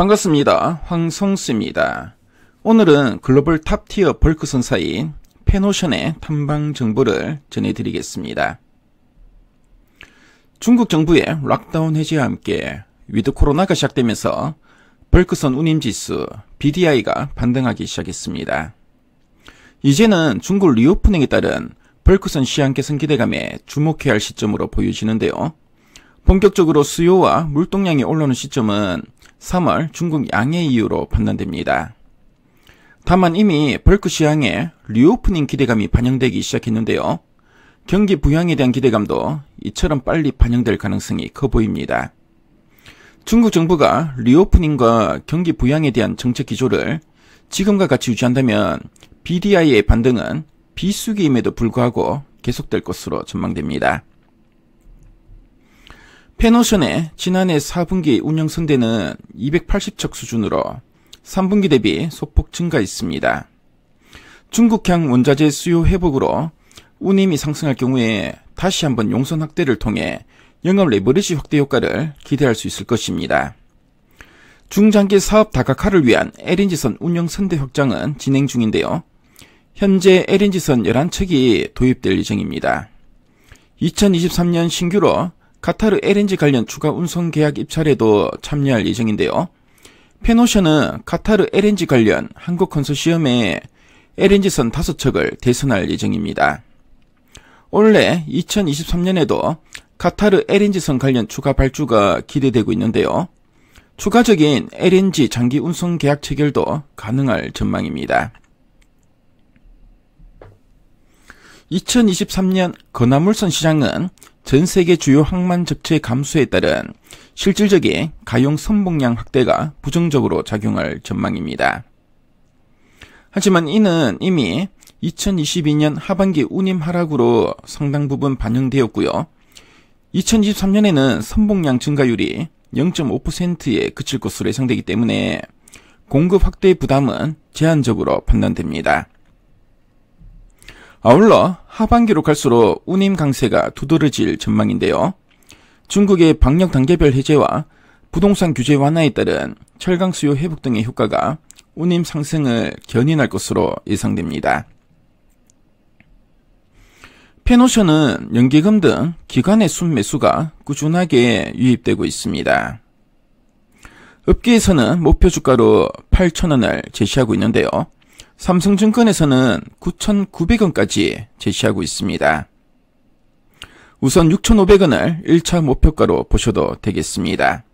반갑습니다. 황성수입니다. 오늘은 글로벌 탑티어 벌크선사인 페노션의 탐방 정보를 전해드리겠습니다. 중국 정부의 락다운 해제와 함께 위드 코로나가 시작되면서 벌크선 운임지수 BDI가 반등하기 시작했습니다. 이제는 중국 리오프닝에 따른 벌크선 시향 개선 기대감에 주목해야 할 시점으로 보여지는데요. 본격적으로 수요와 물동량이 올라오는 시점은 3월 중국 양해 이유로 판단됩니다. 다만 이미 벌크 시향에 리오프닝 기대감이 반영되기 시작했는데요. 경기 부양에 대한 기대감도 이처럼 빨리 반영될 가능성이 커 보입니다. 중국 정부가 리오프닝과 경기 부양에 대한 정책 기조를 지금과 같이 유지한다면 BDI의 반등은 비수기임에도 불구하고 계속될 것으로 전망됩니다. 페노션의 지난해 4분기 운영선대는 280척 수준으로 3분기 대비 소폭 증가했습니다. 중국향 원자재 수요 회복으로 운임이 상승할 경우에 다시 한번 용선 확대를 통해 영업 레버리지 확대 효과를 기대할 수 있을 것입니다. 중장기 사업 다각화를 위한 LNG선 운영 선대 확장은 진행 중인데요. 현재 LNG선 11척이 도입될 예정입니다. 2023년 신규로 카타르 LNG 관련 추가 운송 계약 입찰에도 참여할 예정인데요. 페노션은 카타르 LNG 관련 한국 컨소시엄에 LNG선 5척을 대선할 예정입니다. 원래 2023년에도 카타르 LNG선 관련 추가 발주가 기대되고 있는데요. 추가적인 LNG 장기 운송 계약 체결도 가능할 전망입니다. 2023년 건화물선 시장은 전 세계 주요 항만 적체 감소에 따른 실질적인 가용 선봉량 확대가 부정적으로 작용할 전망입니다. 하지만 이는 이미 2022년 하반기 운임 하락으로 상당 부분 반영되었고요. 2023년에는 선봉량 증가율이 0.5%에 그칠 것으로 예상되기 때문에 공급 확대 부담은 제한적으로 판단됩니다. 아울러 하반기로 갈수록 운임 강세가 두드러질 전망인데요. 중국의 방역 단계별 해제와 부동산 규제 완화에 따른 철강 수요 회복 등의 효과가 운임 상승을 견인할 것으로 예상됩니다. 페노션은 연기금 등 기관의 순매수가 꾸준하게 유입되고 있습니다. 업계에서는 목표 주가로 8,000원을 제시하고 있는데요. 삼성증권에서는 9,900원까지 제시하고 있습니다. 우선 6,500원을 1차 목표가로 보셔도 되겠습니다.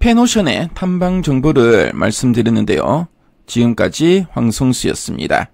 페노션의 탐방 정보를 말씀드렸는데요. 지금까지 황성수였습니다.